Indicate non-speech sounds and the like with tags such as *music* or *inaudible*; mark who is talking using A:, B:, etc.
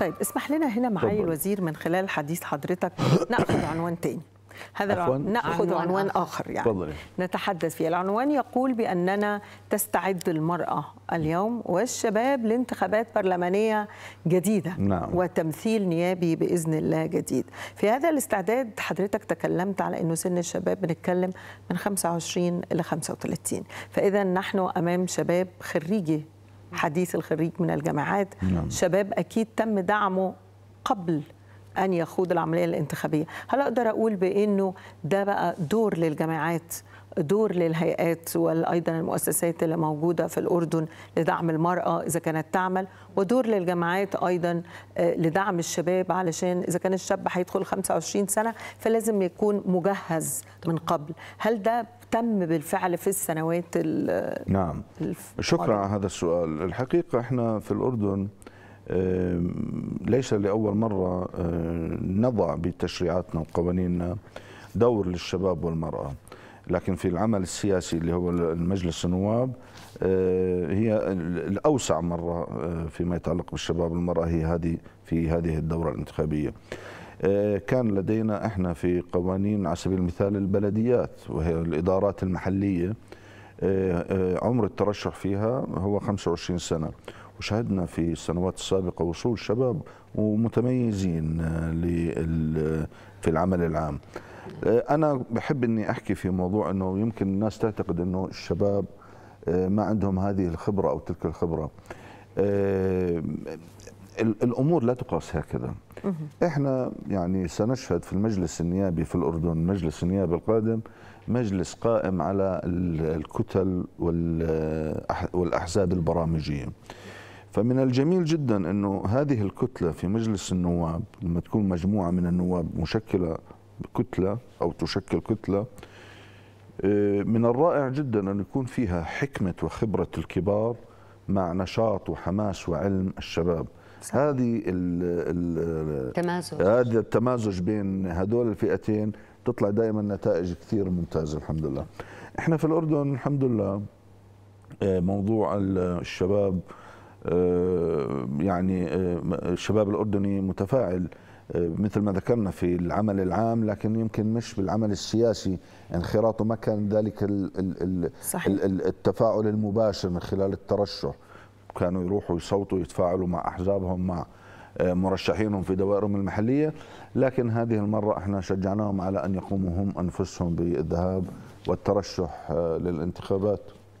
A: طيب اسمح لنا هنا معالي طبعا. الوزير من خلال حديث حضرتك *coughs* ناخذ عنوان تاني هذا العنوان ناخذ عنوان, عنوان اخر يعني فضل. نتحدث فيه العنوان يقول باننا تستعد المراه اليوم والشباب لانتخابات برلمانيه جديده نعم. وتمثيل نيابي باذن الله جديد في هذا الاستعداد حضرتك تكلمت على انه سن الشباب بنتكلم من 25 الى 35 فاذا نحن امام شباب خريجي حديث الخريج من الجامعات نعم. شباب أكيد تم دعمه قبل ان يخوض العمليه الانتخابيه هل اقدر اقول بانه ده بقى دور للجامعات دور للهيئات وايضا المؤسسات اللي موجوده في الاردن لدعم المراه اذا كانت تعمل ودور للجامعات ايضا آه، لدعم الشباب علشان اذا كان الشاب هيدخل 25 سنه فلازم يكون مجهز من قبل هل ده تم بالفعل في السنوات
B: نعم شكرا على هذا السؤال الحقيقه احنا في الاردن ليس لأول مرة آه، نضع بتشريعاتنا وقوانيننا دور للشباب والمرأة لكن في العمل السياسي اللي هو المجلس النواب آه، هي الأوسع مرة آه، فيما يتعلق بالشباب والمرأة هي هذه في هذه الدورة الانتخابية كان لدينا احنا في قوانين على سبيل المثال البلديات وهي الإدارات المحلية عمر الترشح فيها هو 25 سنة وشهدنا في السنوات السابقة وصول شباب ومتميزين في العمل العام آه، أنا بحب أني أحكي في موضوع أنه يمكن الناس تعتقد أنه الشباب آه، ما عندهم هذه الخبرة أو تلك الخبرة آه، الأمور لا تقاس هكذا إحنا يعني سنشهد في المجلس النيابي في الأردن المجلس النيابي القادم مجلس قائم على الكتل والأحزاب البرامجية فمن الجميل جدا انه هذه الكتله في مجلس النواب لما تكون مجموعه من النواب مشكله كتله او تشكل كتله آه، من الرائع جدا ان يكون فيها حكمه وخبره الكبار مع نشاط وحماس وعلم الشباب صح. هذه التمازج هذا التمازج بين هدول الفئتين تطلع دائما نتائج كثير ممتازه الحمد لله احنا في الاردن الحمد لله آه، موضوع الشباب آه، يعني آه، الشباب الأردني متفاعل آه، مثل ما ذكرنا في العمل العام لكن يمكن مش بالعمل السياسي انخراطه ما كان ذلك التفاعل المباشر من خلال الترشح كانوا يروحوا يصوتوا يتفاعلوا مع أحزابهم مع مرشحينهم في دوائرهم المحلية لكن هذه المرة احنا شجعناهم على أن يقوموا هم أنفسهم بالذهاب والترشح للانتخابات